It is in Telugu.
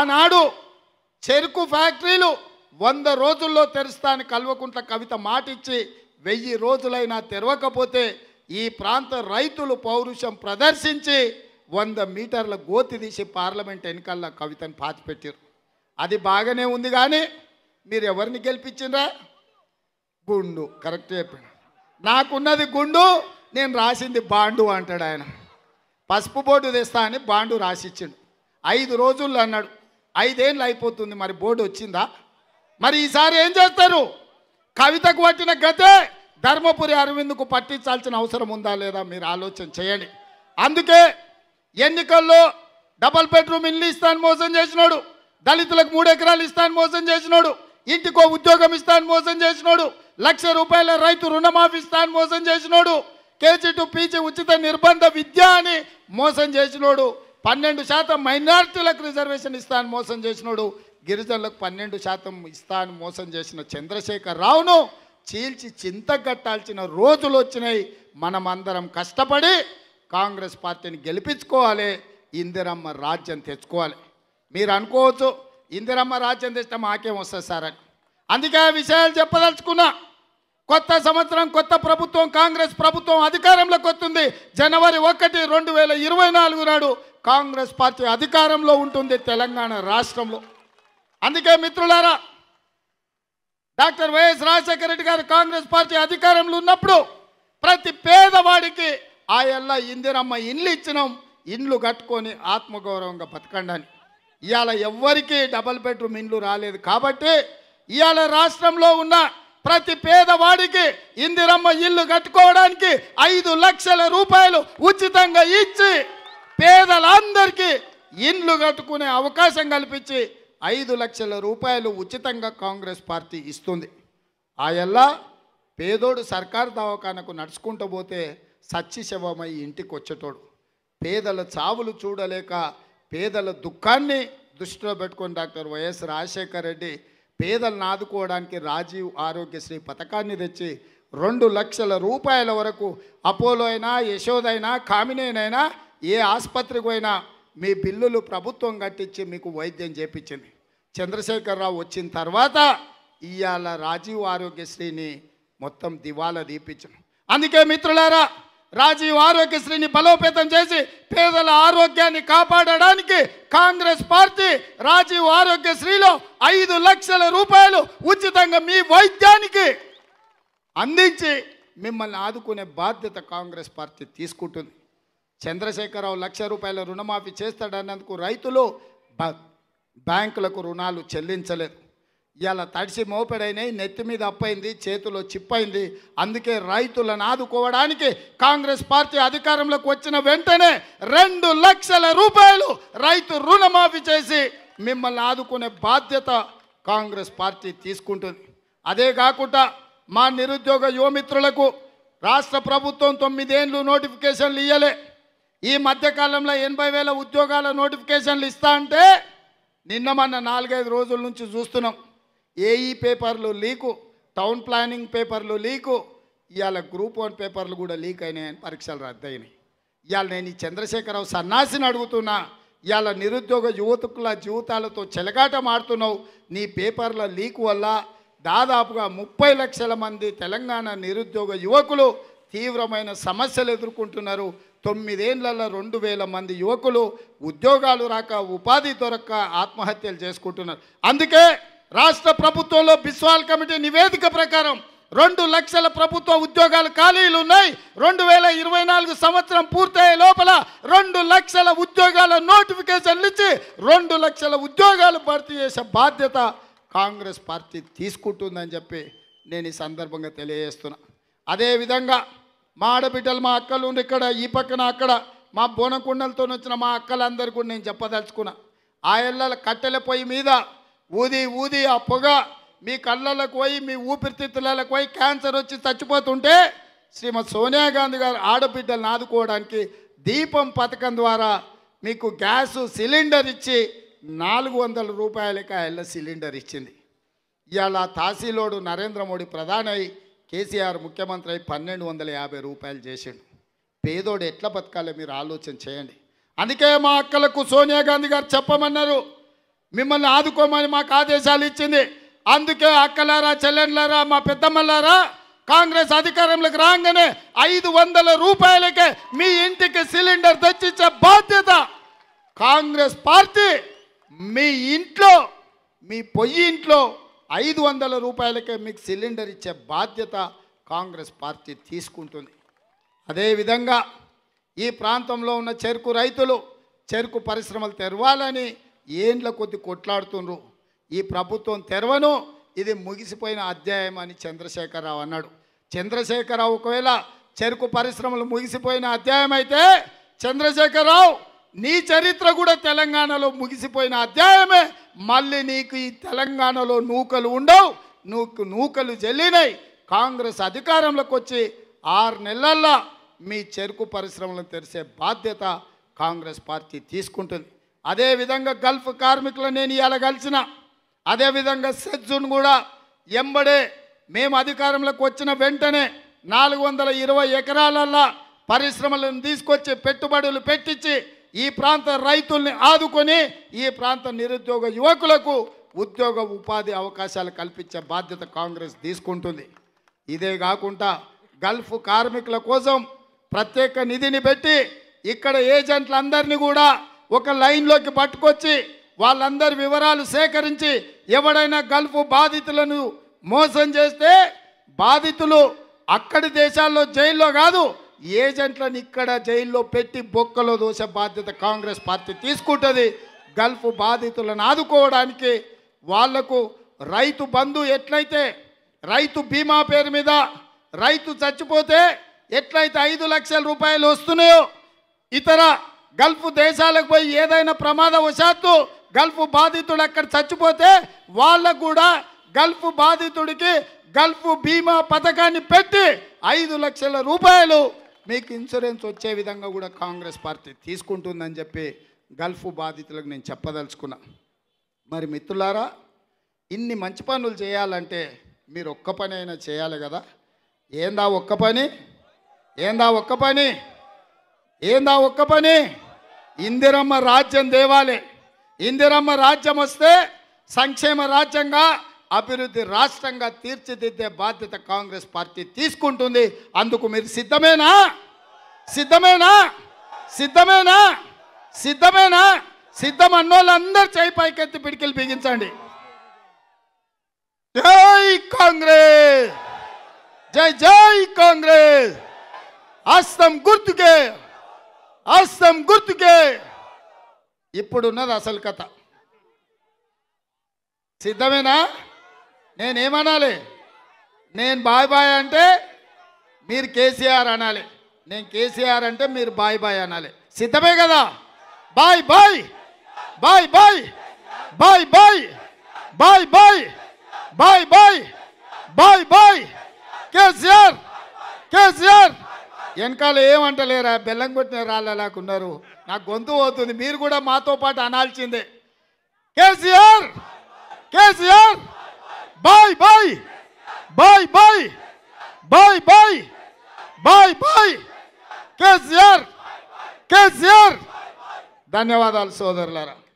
ఆనాడు చెరుకు ఫ్యాక్టరీలు వంద రోజుల్లో తెరుస్తాను కల్వకుంట్ల కవిత మాటిచ్చి వెయ్యి రోజులైనా తెరవకపోతే ఈ ప్రాంత రైతులు పౌరుషం ప్రదర్శించి వంద మీటర్ల గోతి తీసి పార్లమెంట్ ఎన్నికల్లో కవితను పాతిపెట్టారు అది బాగానే ఉంది కానీ మీరు ఎవరిని గెలిపించిండ్రా గుండు కరెక్ట్ చెప్పాడు నాకున్నది గుండు నేను రాసింది బాండు అంటాడు ఆయన పసుపు బోర్డు తెస్తా అని బాండు రాసిచ్చిండు ఐదు రోజుల్లో అన్నాడు ఐదేళ్ళు అయిపోతుంది మరి బోర్డు వచ్చిందా మరి ఈసారి ఏం చేస్తారు కవితకు పట్టిన గతే ధర్మపురి అరవింద్కు పట్టించాల్సిన అవసరం ఉందా లేదా మీరు ఆలోచన చేయండి అందుకే ఎన్నికల్లో డబల్ బెడ్రూమ్ ఇల్లు ఇస్తాను మోసం చేసినాడు దళితులకు మూడు ఎకరాలు ఇస్తాను మోసం చేసినోడు ఇంటికో ఉద్యోగం ఇస్తాను మోసం చేసినోడు లక్ష రూపాయల రైతు రుణమాఫీ ఇస్తాను మోసం చేసినోడు కేజీ టు పీజీ ఉచిత నిర్బంధ విద్య అని మోసం చేసినోడు పన్నెండు శాతం మైనార్టీలకు రిజర్వేషన్ ఇస్తాను మోసం చేసినోడు గిరిజనులకు పన్నెండు శాతం ఇస్తాను మోసం చేసిన చంద్రశేఖర్ రావును చీల్చి చింతగట్టాల్సిన రోజులు వచ్చినాయి మనమందరం కష్టపడి కాంగ్రెస్ పార్టీని గెలిపించుకోవాలి ఇందిరమ్మ రాజ్యం తెచ్చుకోవాలి మీరు అనుకోవచ్చు ఇందిరమ్మ రాజ్యం తెచ్చినా మాకేం వస్తుంది సార్ అని అందుకే ఆ విషయాలు చెప్పదలుచుకున్నా కొత్త సంవత్సరం కొత్త ప్రభుత్వం కాంగ్రెస్ ప్రభుత్వం అధికారంలోకి వస్తుంది జనవరి ఒకటి రెండు వేల ఇరవై నాలుగు నాడు కాంగ్రెస్ పార్టీ అధికారంలో ఉంటుంది తెలంగాణ రాష్ట్రంలో అందుకే మిత్రులారా డాక్టర్ వైఎస్ రాజశేఖర రెడ్డి గారు కాంగ్రెస్ పార్టీ అధికారంలో ఉన్నప్పుడు ప్రతి పేదవాడికి ఆ ఎల్ల ఇందిరమ్మ ఇండ్లు ఇచ్చినాం ఇండ్లు కట్టుకొని ఆత్మగౌరవంగా బతకండి ఇవాళ ఎవ్వరికీ డబల్ బెడ్రూమ్ ఇండ్లు రాలేదు కాబట్టి ఇవాళ రాష్ట్రంలో ఉన్న ప్రతి పేదవాడికి ఇందిరమ్మ ఇల్లు కట్టుకోవడానికి ఐదు లక్షల రూపాయలు ఉచితంగా ఇచ్చి పేదలందరికీ ఇండ్లు కట్టుకునే అవకాశం కల్పించి ఐదు లక్షల రూపాయలు ఉచితంగా కాంగ్రెస్ పార్టీ ఇస్తుంది ఆ పేదోడు సర్కారు దవాఖానకు నడుచుకుంటూ పోతే సత్యశవమై ఇంటికి వచ్చేటోడు పేదల చావులు చూడలేక పేదల దుఃఖాన్ని దృష్టిలో పెట్టుకొని డాక్టర్ వైఎస్ రాజశేఖర రెడ్డి పేదలను ఆదుకోవడానికి రాజీవ్ ఆరోగ్యశ్రీ పథకాన్ని తెచ్చి రెండు లక్షల రూపాయల వరకు అపోలో అయినా యశోదైనా కామినేనైనా ఏ ఆసుపత్రికి పోయినా మీ బిల్లులు ప్రభుత్వం కట్టించి మీకు వైద్యం చేపించింది చంద్రశేఖరరావు వచ్చిన తర్వాత ఇవాళ రాజీవ్ ఆరోగ్యశ్రీని మొత్తం దివాలా దీపించను అందుకే మిత్రులారా రాజీవ్ ఆరోగ్యశ్రీని బలోపేతం చేసి పేదల ఆరోగ్యాన్ని కాపాడడానికి కాంగ్రెస్ పార్టీ రాజీవ్ ఆరోగ్యశ్రీలో ఐదు లక్షల రూపాయలు ఉచితంగా మీ వైద్యానికి అందించి మిమ్మల్ని ఆదుకునే బాధ్యత కాంగ్రెస్ పార్టీ తీసుకుంటుంది చంద్రశేఖరరావు లక్ష రూపాయల రుణమాఫీ చేస్తాడన్నందుకు రైతులు బ్యాంకులకు రుణాలు చెల్లించలేదు ఇవాళ తడిసి మోపెడైనాయి నెత్తి మీద అప్పైంది చేతిలో చిప్పైంది అందుకే రైతులను ఆదుకోవడానికి కాంగ్రెస్ పార్టీ అధికారంలోకి వచ్చిన వెంటనే రెండు లక్షల రూపాయలు రైతు రుణమాఫీ చేసి మిమ్మల్ని ఆదుకునే బాధ్యత కాంగ్రెస్ పార్టీ తీసుకుంటుంది అదే కాకుండా మా నిరుద్యోగ యువమిత్రులకు రాష్ట్ర ప్రభుత్వం తొమ్మిదేండ్లు నోటిఫికేషన్లు ఇయ్యలే ఈ మధ్యకాలంలో ఎనభై వేల ఉద్యోగాల నోటిఫికేషన్లు ఇస్తా అంటే నిన్న మన నాలుగైదు రోజుల నుంచి చూస్తున్నాం ఏఈ పేపర్లు లీకు టౌన్ ప్లానింగ్ పేపర్లు లీకు ఇవాళ గ్రూప్ వన్ పేపర్లు కూడా లీక్ అయినాయని పరీక్షలు రద్దయినాయి ఇవాళ నేను ఈ చంద్రశేఖరరావు సన్నాసిని అడుగుతున్నా ఇవాళ నిరుద్యోగ యువతుల జీవితాలతో చెలగాట మారుతున్నావు నీ పేపర్ల లీక్ వల్ల దాదాపుగా ముప్పై లక్షల మంది తెలంగాణ నిరుద్యోగ యువకులు తీవ్రమైన సమస్యలు ఎదుర్కొంటున్నారు తొమ్మిదేళ్లలో రెండు వేల మంది యువకులు ఉద్యోగాలు రాక ఉపాధి దొరక్క ఆత్మహత్యలు చేసుకుంటున్నారు అందుకే రాష్ట్ర ప్రభుత్వంలో బిస్వాల్ కమిటీ నివేదిక ప్రకారం రెండు లక్షల ప్రభుత్వ ఉద్యోగాలు ఖాళీలు ఉన్నాయి రెండు వేల ఇరవై నాలుగు సంవత్సరం పూర్తయ్యే లోపల రెండు లక్షల ఉద్యోగాల నోటిఫికేషన్లు ఇచ్చి రెండు లక్షల ఉద్యోగాలు భర్తీ చేసే బాధ్యత కాంగ్రెస్ పార్టీ తీసుకుంటుందని చెప్పి నేను ఈ సందర్భంగా తెలియజేస్తున్నా అదేవిధంగా మా ఆడబిడ్డలు మా అక్కలు ఇక్కడ ఈ పక్కన అక్కడ మా బోనకుండలతో వచ్చిన మా అక్కలందరి కూడా నేను చెప్పదలుచుకున్నా ఆ ఇళ్ళ కట్టెల పొయ్యి మీద ఊది ఊది ఆ పొగ మీ కళ్ళలకు పోయి మీ ఊపిరితిత్తులకు పోయి క్యాన్సర్ వచ్చి చచ్చిపోతుంటే శ్రీమతి సోనియా గాంధీ గారు ఆడబిడ్డలను ఆదుకోవడానికి దీపం పథకం ద్వారా మీకు గ్యాస్ సిలిండర్ ఇచ్చి నాలుగు వందల రూపాయలకి ఆ సిలిండర్ ఇచ్చింది ఇవాళ తాసీలోడు నరేంద్ర మోడీ ప్రధాని కేసీఆర్ ముఖ్యమంత్రి అయి పన్నెండు వందల యాభై రూపాయలు చేసిండు పేదోడు ఎట్లా బతకాలో మీరు ఆలోచన చేయండి అందుకే మా అక్కలకు సోనియా గాంధీ గారు చెప్పమన్నారు మిమ్మల్ని ఆదుకోమని మాకు ఆదేశాలు ఇచ్చింది అందుకే అక్కలారా చెల్లెండ్లారా మా పెద్దమ్మలారా కాంగ్రెస్ అధికారంలోకి రాగానే ఐదు వందల రూపాయలకే మీ ఇంటికి సిలిండర్ తెచ్చిచ్చే బాధ్యత కాంగ్రెస్ పార్టీ మీ ఇంట్లో మీ పొయ్యి ఇంట్లో ఐదు వందల రూపాయలకే మీకు సిలిండర్ ఇచ్చే బాధ్యత కాంగ్రెస్ పార్టీ తీసుకుంటుంది అదేవిధంగా ఈ ప్రాంతంలో ఉన్న చెరుకు రైతులు చెరుకు పరిశ్రమలు తెరవాలని ఏండ్ల కొద్ది కొట్లాడుతుండ్రు ఈ ప్రభుత్వం తెరవను ఇది ముగిసిపోయిన అధ్యాయం అని చంద్రశేఖరరావు అన్నాడు చంద్రశేఖరరావు ఒకవేళ చెరుకు పరిశ్రమలు ముగిసిపోయిన అధ్యాయం అయితే చంద్రశేఖరరావు నీ చరిత్ర కూడా తెలంగాణలో ముగిసిపోయిన అధ్యాయమే మళ్ళీ నీకు ఈ తెలంగాణలో నూకలు ఉండవు నూకు నూకలు జల్లినాయి కాంగ్రెస్ అధికారంలోకి వచ్చి ఆరు నెలల్లో మీ చెరుకు పరిశ్రమలను తెరిచే బాధ్యత కాంగ్రెస్ పార్టీ తీసుకుంటుంది అదేవిధంగా గల్ఫ్ కార్మికులను నేను ఇవాళ కలిసిన అదేవిధంగా సజ్జును కూడా ఎంబడే మేము అధికారంలోకి వచ్చిన వెంటనే నాలుగు వందల ఇరవై ఎకరాలల్లో పరిశ్రమలను తీసుకొచ్చి పెట్టుబడులు పెట్టించి ఈ ప్రాంత రైతుల్ని ఆదుకొని ఈ ప్రాంత నిరుద్యోగ యువకులకు ఉద్యోగ ఉపాధి అవకాశాలు కల్పించే బాధ్యత కాంగ్రెస్ తీసుకుంటుంది ఇదే కాకుండా గల్ఫ్ కార్మికుల కోసం ప్రత్యేక నిధిని పెట్టి ఇక్కడ ఏజెంట్లందరినీ కూడా ఒక లైన్లోకి పట్టుకొచ్చి వాళ్ళందరి వివరాలు సేకరించి ఎవడైనా గల్ఫ్ బాధితులను మోసం చేస్తే బాధితులు అక్కడి దేశాల్లో జైల్లో కాదు ఏజెంట్లను ఇక్కడ జైల్లో పెట్టి బొక్కలో దోసే బాధ్యత కాంగ్రెస్ పార్టీ తీసుకుంటుంది గల్ఫ్ బాధితులను ఆదుకోవడానికి వాళ్లకు రైతు బంధు ఎట్లయితే రైతు బీమా పేరు మీద రైతు చచ్చిపోతే ఎట్లయితే ఐదు లక్షల రూపాయలు వస్తున్నాయో ఇతర గల్ఫ్ దేశాలకు పోయి ఏదైనా ప్రమాదవశాత్తు గల్ఫ్ బాధితుడు అక్కడ చచ్చిపోతే వాళ్ళకు కూడా గల్ఫ్ బాధితుడికి గల్ఫ్ బీమా పథకాన్ని పెట్టి ఐదు లక్షల రూపాయలు మీకు ఇన్సూరెన్స్ వచ్చే విధంగా కూడా కాంగ్రెస్ పార్టీ తీసుకుంటుందని చెప్పి గల్ఫ్ బాధితులకు నేను చెప్పదలుచుకున్నా మరి మిత్రులారా ఇన్ని మంచి పనులు చేయాలంటే మీరు ఒక్క పని అయినా చేయాలి కదా ఏందా ఒక్క పని ఏందా ఒక్క పని ఏందా ఒక్క పని ఇందిరమ్మ రాజ్యం దేవాలి ఇందిరమ్మ రాజ్యం వస్తే సంక్షేమ రాజ్యంగా అభివృద్ధి రాష్ట్రంగా తీర్చిదిద్దే బాధ్యత కాంగ్రెస్ పార్టీ తీసుకుంటుంది అందుకు మీరు సిద్ధమేనా సిద్ధమేనా సిద్ధమేనా సిద్ధమేనా సిద్ధం అన్నోళ్ళందరూ చేయి పైకెత్తి పిడికిలు బిగించండి జై కాంగ్రెస్ జై జై కాంగ్రెస్ అస్తం గుర్తుకే అస్తం గుర్తుకే ఇప్పుడున్నది అసలు కథ సిద్ధమేనా నేనేమనాలి నేను బాయ్ బాయ్ అంటే మీరు కేసీఆర్ అనాలి నేను కేసీఆర్ అంటే మీరు బాయ్ బాయ్ అనాలి సిద్ధమే కదా bye bye bye bye bye bye bye bye bye bye bye bye KCR KCR వెనకాల ఏమంటలేరా బెల్లం కొట్టిన రాళ్ళలాకున్నారు నాకు గొంతు పోతుంది మీరు కూడా మాతో పాటు అనాల్సిందే KCR KCR Bye, bye. Bye, bye. Bye, bye. Bye, bye. Kesiyar. Kesiyar. la sodarlara.